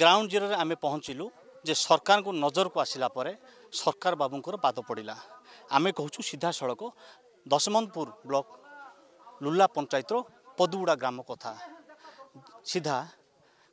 ground ଜିରୋରେ ଆମେ ପହଞ୍ଚିଲୁ ଯେ ସରକାରଙ୍କୁ ନଜରକୁ ଆସିଲା ପରେ ସରକାର ବାବୁଙ୍କର ପାଦ ପଡ଼ିଲା ଆମେ କହୁଛୁ ସିଧାସଳଖ ଦଶମନ୍ତପୁର ବ୍ଲକ ଲୁଲା ପଞ୍ଚାୟତର ପଦୁଗୁଡ଼ା ଗ୍ରାମ କଥା ସିଧା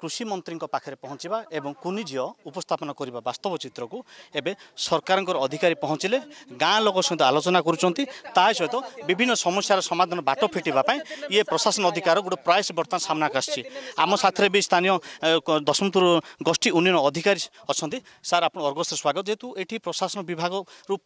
কৃষি মন্ত্রীঙ্ পাখে পৌঁছবা এবং কুনি ঝিও উপস্থাপন করা বাস্তব চিত্রক এবে সরকারের অধিকারী পৌঁছলে গাঁ লোক সহ আলোচনা করছেন তা সহ বিভিন্ন সমস্যার সমাধান বাট ফিটবা ইয়ে প্রশাসন অধিকার গোটে প্রাইস বর্তমান সামনাকে আসছে আম সাথে বি স্থানীয় দশমতুর গোষ্ঠী উন্নয়ন অধিকারী অনেক স্যার আপনার অর্গসের স্বাগত যেহেতু এটি প্রশাসন বিভাগ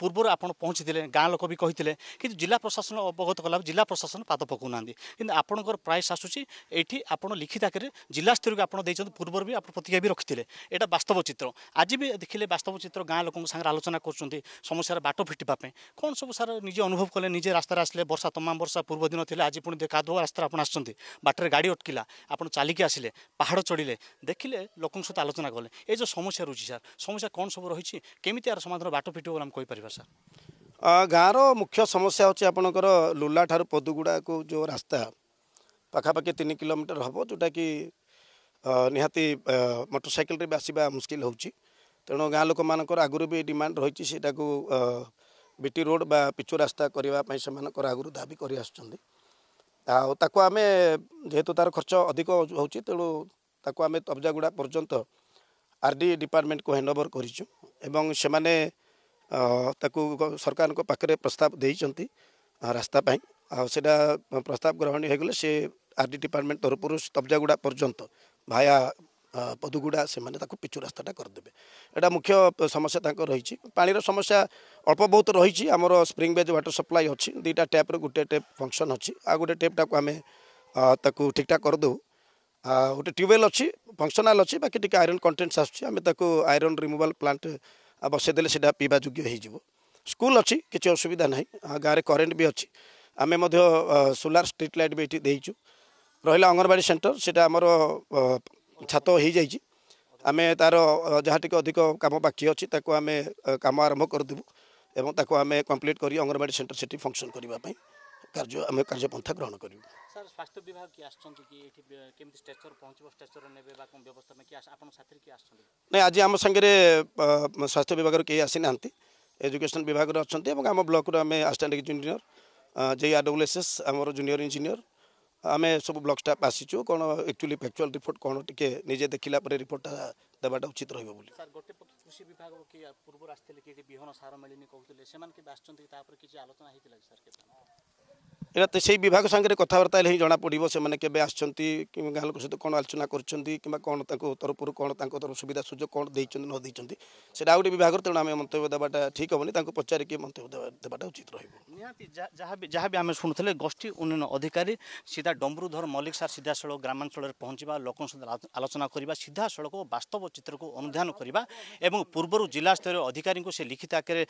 পূর্বর আপনার পৌঁছিলে গাঁ লোক বি কে কিন্তু জেলা প্রশাসন অবগত কলা জেলা প্রশাসন পাদ পকাও না কিন্তু আপনার প্রাইস আসুচি এটি আপনার লিখিত আকারে জেলা স্তরকে আপনার ଦେଇଛନ୍ତି ପୂର୍ବରୁ ବି ଆପଣ ପ୍ରତିକ୍ରିୟା ବି ରଖିଥିଲେ ଏଇଟା ବାସ୍ତବ ଚିତ୍ର ଆଜି ବି ଦେଖିଲେ ବାସ୍ତବ ଚିତ୍ର ଗାଁ ଲୋକଙ୍କ ସାଙ୍ଗରେ ଆଲୋଚନା କରୁଛନ୍ତି ସମସ୍ୟାର ବାଟ ଫିଟିବା ପାଇଁ କ'ଣ ସବୁ ସାର୍ ନିଜେ ଅନୁଭବ କଲେ ନିଜେ ରାସ୍ତାରେ ଆସିଲେ ବର୍ଷା ତମାମ ବର୍ଷା ପୂର୍ବ ଦିନ ଥିଲା ଆଜି ପୁଣି କାଦୁଅ ରାସ୍ତାରେ ଆପଣ ଆସୁଛନ୍ତି ବାଟରେ ଗାଡ଼ି ଅଟକିଲା ଆପଣ ଚାଲିକି ଆସିଲେ ପାହାଡ଼ ଚଢ଼ିଲେ ଦେଖିଲେ ଲୋକଙ୍କ ସହିତ ଆଲୋଚନା କଲେ ଏ ଯେଉଁ ସମସ୍ୟା ରହୁଛି ସାର୍ ସମସ୍ୟା କ'ଣ ସବୁ ରହିଛି କେମିତି ଏହାର ସମାଧାନ ବାଟ ଫିଟିବ ବୋଲି ଆମେ କହିପାରିବା ସାର୍ ଗାଁର ମୁଖ୍ୟ ସମସ୍ୟା ହେଉଛି ଆପଣଙ୍କର ଲୁଲା ଠାରୁ ପଦୁଗୁଡ଼ାକୁ ଯେଉଁ ରାସ୍ତା ପାଖାପାଖି ତିନି କିଲୋମିଟର ହେବ ଯେଉଁଟାକି ନିହାତି ମୋଟରସାଇକେଲରେ ବି ଆସିବା ମୁସ୍କିଲ ହେଉଛି ତେଣୁ ଗାଁ ଲୋକମାନଙ୍କର ଆଗରୁ ବି ଡିମାଣ୍ଡ ରହିଛି ସେଇଟାକୁ ବିଟି ରୋଡ଼ ବା ପିଚୁ ରାସ୍ତା କରିବା ପାଇଁ ସେମାନଙ୍କର ଆଗରୁ ଦାବି କରି ଆସୁଛନ୍ତି ଆଉ ତାକୁ ଆମେ ଯେହେତୁ ତାର ଖର୍ଚ୍ଚ ଅଧିକ ହେଉଛି ତେଣୁ ତାକୁ ଆମେ ତବଜାଗୁଡ଼ା ପର୍ଯ୍ୟନ୍ତ ଆର୍ ଡି ଡିପାର୍ଟମେଣ୍ଟକୁ ହ୍ୟାଣ୍ଡଓଭର୍ କରିଛୁ ଏବଂ ସେମାନେ ତାକୁ ସରକାରଙ୍କ ପାଖରେ ପ୍ରସ୍ତାବ ଦେଇଛନ୍ତି ରାସ୍ତା ପାଇଁ ଆଉ ସେଇଟା ପ୍ରସ୍ତାବ ଗ୍ରହଣୀୟ ହୋଇଗଲେ ସେ ଆର୍ ଡି ଡିପାର୍ଟମେଣ୍ଟ ତରଫରୁ ତବଜାଗୁଡ଼ା ପର୍ଯ୍ୟନ୍ତ ଭାୟା ପଦୁଗୁଡ଼ା ସେମାନେ ତାକୁ ପିଚୁ ରାସ୍ତାଟା କରିଦେବେ ଏଇଟା ମୁଖ୍ୟ ସମସ୍ୟା ତାଙ୍କର ରହିଛି ପାଣିର ସମସ୍ୟା ଅଳ୍ପ ବହୁତ ରହିଛି ଆମର ସ୍ପ୍ରିଙ୍ଗ ବେଜ୍ ୱାଟର ସପ୍ଲାଇ ଅଛି ଦୁଇଟା ଟ୍ୟାପ୍ର ଗୋଟିଏ ଟ୍ୟାପ୍ ଫଙ୍କସନ୍ ଅଛି ଆଉ ଗୋଟେ ଟ୍ୟାପ୍ଟାକୁ ଆମେ ତାକୁ ଠିକ୍ଠାକ୍ କରିଦେଉ ଗୋଟେ ଟ୍ୟୁବୱେଲ୍ ଅଛି ଫଙ୍କସନାଲ୍ ଅଛି ବାକି ଟିକେ ଆଇରନ୍ କଣ୍ଟେଣ୍ଟସ୍ ଆସୁଛି ଆମେ ତାକୁ ଆଇରନ୍ ରିମୁଭାଲ୍ ପ୍ଲାଣ୍ଟ ବସାଇଦେଲେ ସେଇଟା ପିଇବା ଯୋଗ୍ୟ ହେଇଯିବ ସ୍କୁଲ ଅଛି କିଛି ଅସୁବିଧା ନାହିଁ ଗାଁରେ କରେଣ୍ଟ ବି ଅଛି ଆମେ ମଧ୍ୟ ସୋଲାର ଷ୍ଟ୍ରିଟ୍ ଲାଇଟ୍ ବି ଏଠି ଦେଇଛୁ ରହିଲା ଅଙ୍ଗନବାଡ଼ି ସେଣ୍ଟର ସେଇଟା ଆମର ଛାତ ହୋଇଯାଇଛି ଆମେ ତା'ର ଯାହା ଟିକେ ଅଧିକ କାମ ବାକି ଅଛି ତାକୁ ଆମେ କାମ ଆରମ୍ଭ କରିଦେବୁ ଏବଂ ତାକୁ ଆମେ କମ୍ପ୍ଲିଟ୍ କରି ଅଙ୍ଗନବାଡ଼ି ସେଣ୍ଟର ସେଠି ଫଙ୍କସନ୍ କରିବା ପାଇଁ କାର୍ଯ୍ୟ ଆମେ କାର୍ଯ୍ୟପନ୍ଥା ଗ୍ରହଣ କରିବୁ ସାର୍ ସ୍ୱାସ୍ଥ୍ୟ ବିଭାଗ କିଏ ଆସୁଛନ୍ତି କି ଏଠି କେମିତି ଷ୍ଟ୍ରେଚର ପହଞ୍ଚିବ ଷ୍ଟ୍ରେଚର ନେବେ ବା କ'ଣ ବ୍ୟବସ୍ଥା ପାଇଁ କିଏ ଆପଣ ସାଥିରେ କିଏ ଆସୁଛନ୍ତି ନାଇଁ ଆଜି ଆମ ସାଙ୍ଗରେ ସ୍ୱାସ୍ଥ୍ୟ ବିଭାଗର କେହି ଆସିନାହାନ୍ତି ଏଜୁକେସନ୍ ବିଭାଗରେ ଅଛନ୍ତି ଏବଂ ଆମ ବ୍ଲକରୁ ଆମେ ଆସିଷ୍ଟାଣ୍ଟ ଇଞ୍ଜିନିୟର ଜେଇ ଏସ୍ ଆମର ଜୁନିୟର ଇଞ୍ଜିନିୟର ଆମେ ସବୁ ବ୍ଲକ ଷ୍ଟାଫ୍ ଆସିଛୁ କ'ଣ ଆକ୍ଚୁଆଲି ଫ୍ୟାକ୍ଚୁଆଲ୍ ରିପୋର୍ଟ କ'ଣ ଟିକେ ନିଜେ ଦେଖିଲା ପରେ ରିପୋର୍ଟଟା ଦେବାଟା ଉଚିତ ରହିବ ବୋଲି କୃଷି ବିଭାଗ କି ପୂର୍ବରୁ ଆସିଥିଲେ କି ବିହନ ସାର ମିଳିନି କହୁଥିଲେ ସେମାନେ କେବେ ଆସିଛନ୍ତି ତାପରେ କିଛି ଆଲୋଚନା ହେଇଥିଲା କି ସାର୍ এটা সেই বিভাগ সাংরে কথাবার্তা ହେଲେ ହିଁ ଜଣାପଡ଼ିବ ସେମାନେ କେବେ ଆସିଛନ୍ତି କିମ୍ବା ଗାଁ ଲୋକ ସହିତ କ'ଣ ଆଲୋଚନା କରିଛନ୍ତି କିମ୍ବା କ'ଣ ତାଙ୍କ ତରଫରୁ କ'ଣ ତାଙ୍କ ତରଫ ସୁବିଧା ସୁଯୋଗ କ'ଣ ଦେଇଛନ୍ତି ନ ଦେଇଛନ୍ତି ସେଇଟା ଆଉ ଗୋଟେ ବିଭାଗର ତେଣୁ ଆମେ ମନ୍ତବ୍ୟ ଦେବାଟା ଠିକ୍ ହେବନି ତାଙ୍କୁ ପଚାରିକି ମନ୍ତବ୍ୟ ଦେବାଟା ଉଚିତ ରହିବ ନିହାତି ଯାହା ବି ଯାହା ବି ଆମେ ଶୁଣୁଥିଲେ ଗୋଷ୍ଠୀ ଉନ୍ନୟନ ଅଧିକାରୀ ସିଧା ଡମ୍ବରୁଧର ମଲ୍ଲିକ ସାର୍ ସିଧାସଳଖ ଗ୍ରାମାଞ୍ଚଳରେ ପହଞ୍ଚିବା ଲୋକଙ୍କ ସହିତ ଆଲୋଚନା କରିବା ସିଧାସଳଖ ବାସ୍ତବ ଚିତ୍ରକୁ ଅନୁଧ୍ୟାନ କରିବା ଏବଂ ପୂର୍ବରୁ ଜିଲ୍ଲାସ୍ତରୀୟ ଅଧିକାରୀଙ୍କୁ ସେ ଲିଖିତ ଆକାରରେ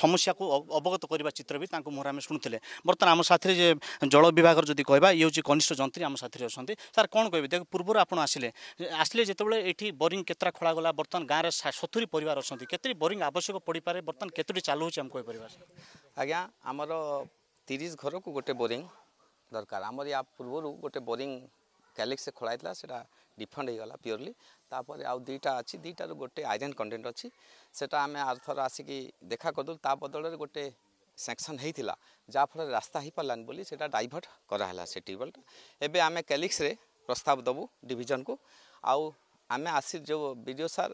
ସମସ୍ୟାକୁ ଅବଗତ କରିବା ଚିତ୍ର ବି ତାଙ୍କ ମୁହଁରେ ଆମେ ଶୁଣୁଥିଲେ ବର୍ତ୍ତମାନ ଆମ ସାଥିରେ জল বিভাগের যদি কহবা ইয়ে হচ্ছে কনিষ্ঠ যন্ত্রী আমার সাথে অনেক স্যার কোণ কবি দেখ পূর্ব আপনার আসলে আসলে যেতবে এটি বোরিং কেতটা খোলা গলা বর্তমান গাঁরে সতুরি পরিবার অনেক কেতটি বোরিং আবশ্যক পড়িপারে বর্তমান কেতটি চালু হচ্ছে আমি কইপার আজ্ঞা আমার তিরিশ ঘরক গোটে বোরিং দরকার আমার ইয়া পূর্ব গোটে বোরিং ক্যালিক্সে খোলা হয়েছিল সেটা ডিফন্ড হয়ে গেল পিওরলি তাপরে আইটা আছে দুইটার গোটে আইরন কন্টেন্ট অনেক সেটা আমি আরথর আসিকি দেখা করদু তা বদলের গোটে স্যাংশন হয়েছিল যা ফলে রাস্তা হয়েপারানি বলে সেটা ডাইভর্ট করা হল সে টিউবওয়েলটা এবে আমি ক্যালিক্সরে প্রস্তাব দেবু ডিভিজন কু আউ আমি আসি যে বিডিও সার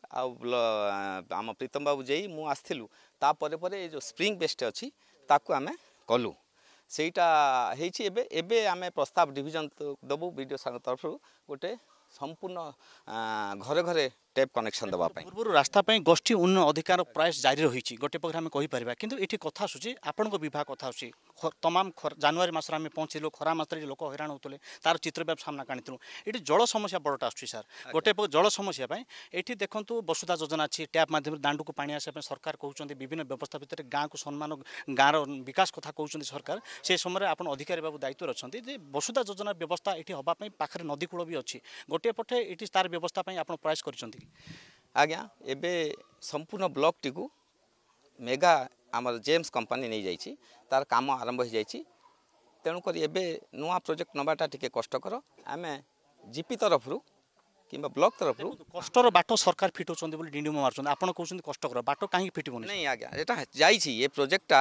আম প্রীতম বাবু যাই মু আসলু তাপরে পরে এই যে স্প্রিং বেস্ট অছি তাকে আমি কলু সেইটা হয়েছি এবে এবে আমি প্রস্তাব ডিভিজন দেবু বিডিও সার তরফ গোটে সম্পূর্ণ ঘরে ঘরে টেপ କନେକ୍ସନ୍ ଦେବା ପାଇଁ ପୂର୍ବରୁ ରାସ୍ତା ପାଇଁ ଗୋଷ୍ଠୀ ଉନ୍ନୟନ ଅଧିକାର ପ୍ରୟାସ ଜାରି ରହିଛି ଗୋଟେ ପାଖରେ ଆମେ କହିପାରିବା କିନ୍ତୁ ଏଠି କଥା ଆସୁଛି ଆପଣଙ୍କ ବିଭାଗ କଥା ଆସୁଛି ତମାମ ଜାନୁଆରୀ ମାସରେ ଆମେ ପହଞ୍ଚିଲୁ ଖରା ମାସରେ ଲୋକ ହଇରାଣ ହେଉଥିଲେ ତାର ଚିତ୍ରବ୍ୟାପ ସାମ୍ନା କାଣିଥିଲୁ ଏଠି ଜଳ ସମସ୍ୟା ବଡ଼ଟା ଆସୁଛି ସାର୍ ଗୋଟେ ପକ୍ଷ ଜଳ ସମସ୍ୟା ପାଇଁ ଏଠି ଦେଖନ୍ତୁ ବସୁଧା ଯୋଜନା ଅଛି ଟ୍ୟାପ୍ ମାଧ୍ୟମରେ ଦାଣ୍ଡକୁ ପାଣି ଆସିବା ପାଇଁ ସରକାର କହୁଛନ୍ତି ବିଭିନ୍ନ ବ୍ୟବସ୍ଥା ଭିତରେ ଗାଁକୁ ସମ୍ମାନ ଗାଁର ବିକାଶ କଥା କହୁଛନ୍ତି ସରକାର ସେ ସମୟରେ ଆପଣ ଅଧିକାରୀ ବାବୁ ଦାୟିତ୍ୱରେ ଅଛନ୍ତି ଯେ ବସୁଧା ଯୋଜନା ବ୍ୟବସ୍ଥା ଏଠି ହେବା ପାଇଁ ପାଖରେ ନଦୀକୂଳ ବି ଅଛି ଗୋଟିଏ ପଟେ ଏଠି ତାର ବ୍ୟବସ୍ଥା ପାଇଁ ଆପଣ ପ୍ରୟାସ କରିଛନ୍ତି କରିଥିଲି ଆଜ୍ଞା ଏବେ ସମ୍ପୂର୍ଣ୍ଣ ବ୍ଲକ୍ଟିକୁ ମେଗା ଆମର ଜେମ୍ସ କମ୍ପାନୀ ନେଇଯାଇଛି ତା'ର କାମ ଆରମ୍ଭ ହୋଇଯାଇଛି ତେଣୁକରି ଏବେ ନୂଆ ପ୍ରୋଜେକ୍ଟ ନେବାଟା ଟିକିଏ କଷ୍ଟକର ଆମେ ଜିପି ତରଫରୁ କିମ୍ବା ବ୍ଲକ୍ ତରଫରୁ କଷ୍ଟର ବାଟ ସରକାର ଫିଟଉଛନ୍ତି ବୋଲି ଡିଣ୍ଡିମ ମାରୁଛନ୍ତି ଆପଣ କହୁଛନ୍ତି କଷ୍ଟକର ବାଟ କାହିଁକି ଫିଟିବନି ନାଇଁ ଆଜ୍ଞା ଏଇଟା ଯାଇଛି ଏ ପ୍ରୋଜେକ୍ଟଟା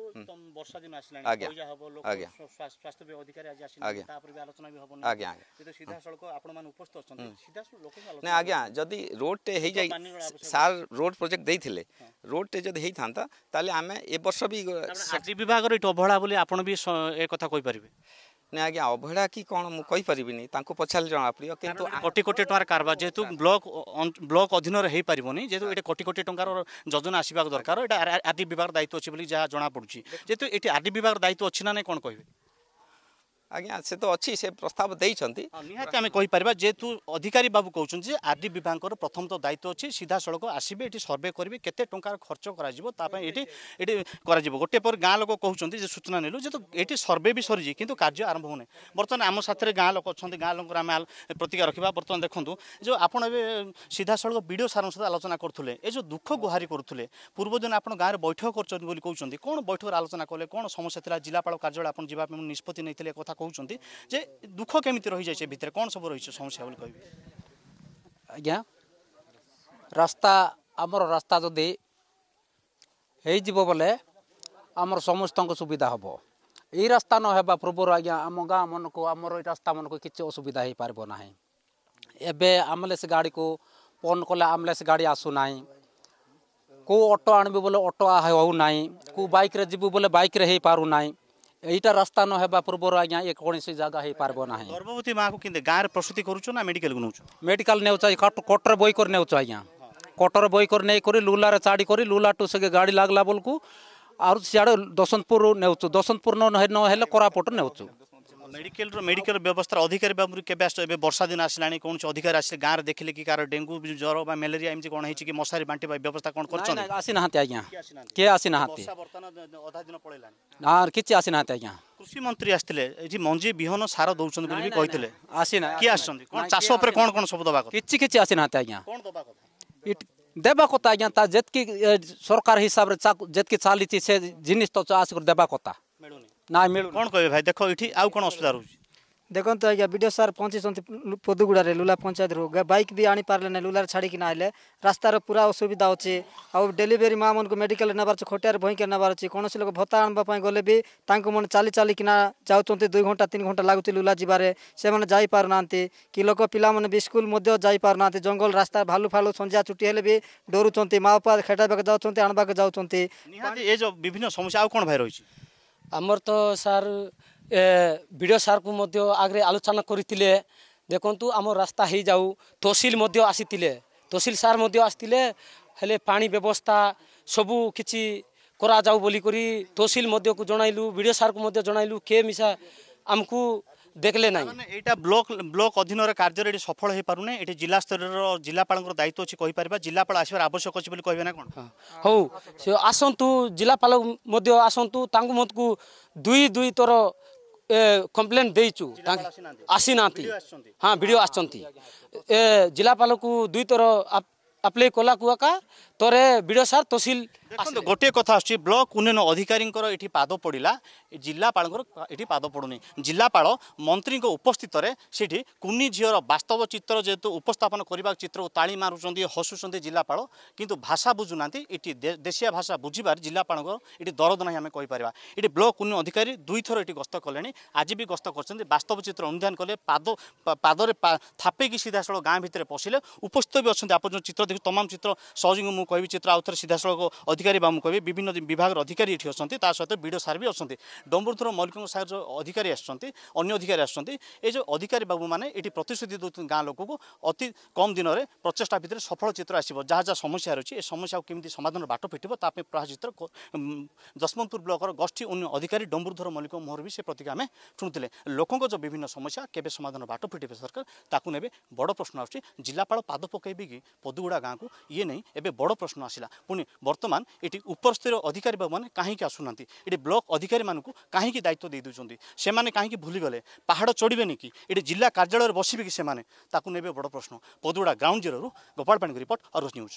ବର୍ଷା ଆସିଲାଣି ପଇସା ହବ ଲୋକ ସ୍ୱାସ୍ଥ୍ୟ ବି ଅଧିକାରୀ ଆଜି ଆସିଲେଣି ତାପରେ ବି ଆଲୋଚନା ବି ହବ ଆଜ୍ଞା ଯେହେତୁ ସିଧାସଳଖ ଆପଣମାନେ ଉପସ୍ଥିତ ଅଛନ୍ତି ସିଧାସଳଖ ଲୋକଙ୍କୁ ନା ଆଜ୍ଞା ଯଦି ରୋଡ଼ଟେ ହେଇଯାଇ ସାର୍ ରୋଡ଼ ପ୍ରୋଜେକ୍ଟ ଦେଇଥିଲେ ରୋଡ଼ଟେ ଯଦି ହେଇଥାନ୍ତା ତାହେଲେ ଆମେ ଏ ବର୍ଷ ବି ଆଜି ବିଭାଗର ଏଠି ଅବହେଳା ବୋଲି ଆପଣ ବି ଏ କଥା କହିପାରିବେ ନାଇଁ ଆଜ୍ଞା ଅବହେଳା କି କ'ଣ ମୁଁ କହିପାରିବିନି ତାଙ୍କୁ ପଚାରିଲେ ଜଣାପଡ଼ିବ କିନ୍ତୁ କୋଟି କୋଟି ଟଙ୍କାର କାରବାର ଯେହେତୁ ବ୍ଲକ ବ୍ଲକ ଅଧୀନରେ ହେଇପାରିବନି ଯେହେତୁ ଏଠି କୋଟି କୋଟି ଟଙ୍କାର ଯୋଜନା ଆସିବା ଦରକାର ଏଇଟା ଆର୍ ଆର୍ଡି ବିଭାଗ ଦାୟିତ୍ୱ ଅଛି ବୋଲି ଯାହା ଜଣାପଡ଼ୁଛି ଯେହେତୁ ଏଠି ଆର୍ ଆର୍ଡି ବିଭାଗର ଦାୟିତ୍ୱ ଅଛି ନା ନାହିଁ କ'ଣ କହିବେ আজ্ঞা সে তো অছি সে প্রস্তাব দিয়েছেন নিহতি আমি কইপারা যেহেতু অধিকারী বাবু কৌন যে আরডি বিভাগর প্রথম তো দায়িত্ব অছি সিধাসলখ আসবে এটি সর্ভে করবে কেতে টঙ্কার খরচ করা তাপাই এটি এটি করা গোটে পর গাঁ লোক কৌন যে সূচনা নেলু যে এটি সর্ভে বি সরিছে কিন্তু কার্য আরম্ভ হোনে বর্তমানে আমার সাথে গাঁ লোক অনেক গাঁ লোকর আমি প্রতিকা রাখবা বর্তমানে দেখুন যে আপনার এবে সিধাসলখ বিডিও সার সহ আলোচনা করুলে এই যে দুঃখ গুহারি করুলে পূর্বদিন আপনার গাঁরে বৈঠক করছেন বলে কৌন কোণ বৈঠকের আলোচনা কলে কোণ সমস্যা লা জেলাপাল কার্যালয় আপনার যা নিষ্পতি নিয়ে কথা କହୁଛନ୍ତି ଯେ ଦୁଃଖ କେମିତି ରହିଯାଇଛି ଭିତରେ କ'ଣ ସବୁ ରହିଛି ସମସ୍ୟା ବୋଲି କହିବି ଆଜ୍ଞା ରାସ୍ତା ଆମର ରାସ୍ତା ଯଦି ହେଇଯିବ ବୋଲେ ଆମର ସମସ୍ତଙ୍କ ସୁବିଧା ହେବ ଏଇ ରାସ୍ତା ନ ହେବା ପୂର୍ବରୁ ଆଜ୍ଞା ଆମ ଗାଁମାନଙ୍କୁ ଆମର ଏଇ ରାସ୍ତାମାନଙ୍କୁ କିଛି ଅସୁବିଧା ହେଇପାରିବ ନାହିଁ ଏବେ ଆମ୍ବୁଲାନ୍ସ ଗାଡ଼ିକୁ ଫୋନ୍ କଲେ ଆମ୍ବୁଲାନ୍ସ ଗାଡ଼ି ଆସୁନାହିଁ କେଉଁ ଅଟୋ ଆଣିବୁ ବୋଲେ ଅଟୋ ହେଉନାହିଁ କେଉଁ ବାଇକ୍ରେ ଯିବୁ ବୋଲେ ବାଇକ୍ରେ ହେଇପାରୁନାହିଁ এইটা রাস্তা ন হওয়া পূর্বর আজ্ঞা এ কৌশি জায়গা হয়ে পারব না গর্ভবতী মা কিন্তু গাঁরে প্রসূতি করছো না মেডিকাল নেউছ মেডিকাল নেউছ কটর বই করে নেউছ আজ্ঞা কটর বই করে নেই করে লুলার চাড়ি করে লুলা টু সে গাড়ি লাগলা বেলকু আর সিয়াড়ে দশনপুর নেউছ দশনপুর নহলে কোরাপুট নেউছু मेडिकल मेडिकल व्यवस्था अधिकारी बाबू के बर्षा दिन आसला कौन अधिकारी आसे गाँव में देखे कि कार डेंगू ज्वर मेलेरिया एमती कौन कि मशारी बांटा व्यवस्था कौन कर आसी ना आज्ञा किए आसी ना अधा किसी आसी ना आज्ञा कृषि मंत्री आसते मंजी बिहन सार दौरान बोली कहते आसी किए आसान चाष कौन कौन सब दवा किसी किसी आसी ना आज्ञा कौन दवा देवा कथा आज्ञा ता सरकार हिसाब से जेतकी चली जिन तो आसिक देवा कथा ନା ମିଳୁନି କ'ଣ କହିବେ ଭାଇ ଦେଖ ଏଠି ଆଉ କ'ଣ ଅସୁବିଧା ରହୁଛି ଦେଖନ୍ତୁ ଆଜ୍ଞା ବି ଡ଼ି ଓ ସାର୍ ପହଞ୍ଚିଛନ୍ତି ପଦୁଗୁଡ଼ାରେ ଲୁଲା ପଞ୍ଚାୟତରୁ ବାଇକ୍ ବି ଆଣିପାରିଲେ ନାହିଁ ଲୁଲାରେ ଛାଡ଼ିକିନା ଆଇଲେ ରାସ୍ତାର ପୁରା ଅସୁବିଧା ଅଛି ଆଉ ଡେଲିଭରି ମାଆମାନଙ୍କୁ ମେଡ଼ିକାଲରେ ନେବାର ଅଛି ଖଟିଆରେ ଭଇଁକି ନେବାର ଅଛି କୌଣସି ଲୋକ ଭତ୍ତା ଆଣିବା ପାଇଁ ଗଲେ ବି ତାଙ୍କୁ ମାନେ ଚାଲି ଚାଲିକିନା ଯାଉଛନ୍ତି ଦୁଇ ଘଣ୍ଟା ତିନି ଘଣ୍ଟା ଲାଗୁଛି ଲୁଲା ଯିବାରେ ସେମାନେ ଯାଇପାରୁନାହାନ୍ତି କି ଲୋକ ପିଲାମାନେ ବି ସ୍କୁଲ ମଧ୍ୟ ଯାଇପାରୁନାହାନ୍ତି ଜଙ୍ଗଲ ରାସ୍ତା ଭାଲୁ ଫାଲୁ ସନ୍ଧ୍ୟା ଛୁଟି ହେଲେ ବି ଡରୁଛନ୍ତି ମା ବାପା ଖେଟାଇବାକୁ ଯାଉଛନ୍ତି ଆଣିବାକୁ ଯାଉଛନ୍ତି ଏ ଯେଉଁ ବିଭିନ୍ନ ସମସ୍ୟା ଆଉ କ'ଣ ଭାଇ ରହିଛି ଆମର ତ ସାର୍ ବି ଡ଼ି ଓ ସାର୍ଙ୍କୁ ମଧ୍ୟ ଆଗରେ ଆଲୋଚନା କରିଥିଲେ ଦେଖନ୍ତୁ ଆମ ରାସ୍ତା ହେଇଯାଉ ତହସିଲ ମଧ୍ୟ ଆସିଥିଲେ ତହସିଲ ସାର୍ ମଧ୍ୟ ଆସିଥିଲେ ହେଲେ ପାଣି ବ୍ୟବସ୍ଥା ସବୁ କିଛି କରାଯାଉ ବୋଲିକରି ତହସିଲ ମଧ୍ୟକୁ ଜଣାଇଲୁ ବି ଡ଼ି ଓ ସାର୍ଙ୍କୁ ମଧ୍ୟ ଜଣାଇଲୁ କେ ମିଶା ଆମକୁ দেখলে না এইটা ব্লক ব্লক অধীনর কার্যের এটি সফল হয়ে পারুনে এটি জেলা স্তরের জেলাপাল দায়িত্ব অছি কইপারিবা জেলাপাল আসবার আবশ্যক অছি বলে কইবে না কোন হউ আসন্তু জেলাপাল মধ্য আসন্তু তাঙ্কু মতকু দুই দুই তর কমপ্লেন দেইছু আসি না হ্যাঁ ভিডিও আসছন্তি জেলাপালকু দুই তর আপ্লাই কলা কুয়াকা ତୋରେ ବିଡ଼ ସାର୍ ତହସିଲ ଦେଖନ୍ତୁ ଗୋଟିଏ କଥା ଆସୁଛି ବ୍ଲକ ଉନ୍ନୟନ ଅଧିକାରୀଙ୍କର ଏଠି ପାଦ ପଡ଼ିଲା ଜିଲ୍ଲାପାଳଙ୍କର ଏଠି ପାଦ ପଡ଼ୁନି ଜିଲ୍ଲାପାଳ ମନ୍ତ୍ରୀଙ୍କ ଉପସ୍ଥିତରେ ସେଠି କୁନି ଝିଅର ବାସ୍ତବ ଚିତ୍ର ଯେହେତୁ ଉପସ୍ଥାପନ କରିବା ଚିତ୍ରକୁ ତାଳି ମାରୁଛନ୍ତି ହସୁଛନ୍ତି ଜିଲ୍ଲାପାଳ କିନ୍ତୁ ଭାଷା ବୁଝୁନାହାନ୍ତି ଏଠି ଦେଶୀଆ ଭାଷା ବୁଝିବାରେ ଜିଲ୍ଲାପାଳଙ୍କର ଏଠି ଦରଦ ନାହିଁ ଆମେ କହିପାରିବା ଏଠି ବ୍ଲକ ଉନ୍ନୟନ ଅଧିକାରୀ ଦୁଇଥର ଏଠି ଗସ୍ତ କଲେଣି ଆଜି ବି ଗସ୍ତ କରିଛନ୍ତି ବାସ୍ତବ ଚିତ୍ର ଅନୁଧ୍ୟାନ କଲେ ପାଦ ପାଦରେ ଥାପେଇକି ସିଧାସଳଖ ଗାଁ ଭିତରେ ପଶିଲେ ଉପସ୍ଥିତ ବି ଅଛନ୍ତି ଆପଣ ଯେଉଁ ଚିତ୍ର ଦେଖି ତମାମ ଚିତ୍ର ସହଯୋଗ ମୁଁ कि चित्त आउने सिधासँग अधिकी बाबु कि विभिन्न विभाग अधिकारी अधिक एसहित विड सारि अनु डम्मुधर मल्लिक सहयोग जो अधिकारी आउन्य अधिक आउँदा अधिकारी बाबु म ए प्रतिश्रुति देउन गाँ लोक अति कम दिन प्रचेष्टाभित्र सफल चित्र जहाँ जहाँ समस्या समस्या केधान बाटो फिटियो तपाईँ प्राच चित्त जसवन्तपुर ब्लक र गोष्ठी उन्य अधिक डम्बुधर मल्लिक मोहरबिस प्रतीका शुणुले जो विभिन्न समस्या के बाटो फिटे सरकार नै बड प्रश्न आउँछ जिल्लापा पाद पके कि पदुगुडा गाँक इए नै ए बड প্রশ্ন আসিলা পুনি বর্তমান এটি উপরস্তরীয় অধিকারী বাবুমানে কাহিকি আসুনা এটি ব্লক অধিকারী মানুষ কাহিকি দায়িত্ব দিয়ে দেছেন সে কাহিকি ভুলিগলে পাহাড় চড়বে কি এটি জেলা কার্যালয়ে বসবে কি সে তাকে নেবে বড় প্রশ্ন পদুড়া ground zero Gopal Panik report অরজ নিউজ